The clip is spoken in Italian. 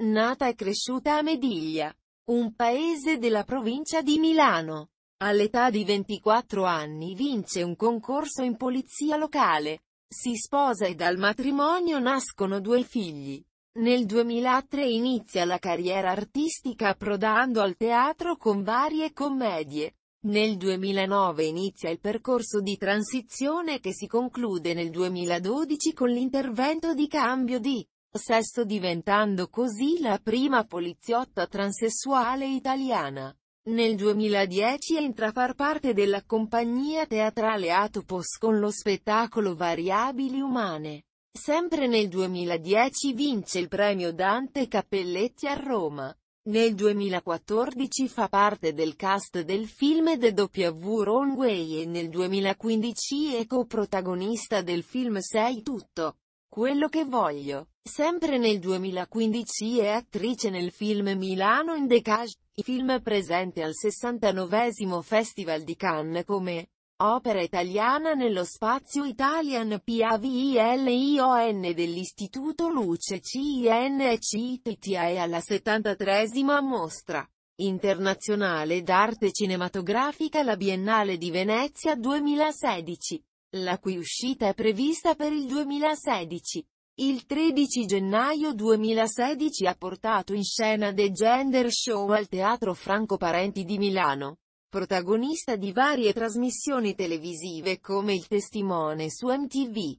Nata e cresciuta a Mediglia, un paese della provincia di Milano. All'età di 24 anni vince un concorso in polizia locale. Si sposa e dal matrimonio nascono due figli. Nel 2003 inizia la carriera artistica approdando al teatro con varie commedie. Nel 2009 inizia il percorso di transizione che si conclude nel 2012 con l'intervento di cambio di sesto diventando così la prima poliziotta transessuale italiana. Nel 2010 entra a far parte della compagnia teatrale Atopos con lo spettacolo Variabili Umane. Sempre nel 2010 vince il premio Dante Cappelletti a Roma. Nel 2014 fa parte del cast del film The W Wrong Way e nel 2015 è coprotagonista del film Sei Tutto. Quello che voglio. Sempre nel 2015 è attrice nel film Milano in Decage, film presente al 69 Festival di Cannes come Opera italiana nello spazio Italian PAVILION dell'Istituto Luce CINCITTA e alla 73 Mostra Internazionale d'Arte Cinematografica La Biennale di Venezia 2016 la cui uscita è prevista per il 2016. Il 13 gennaio 2016 ha portato in scena The Gender Show al Teatro Franco Parenti di Milano. Protagonista di varie trasmissioni televisive come Il Testimone su MTV.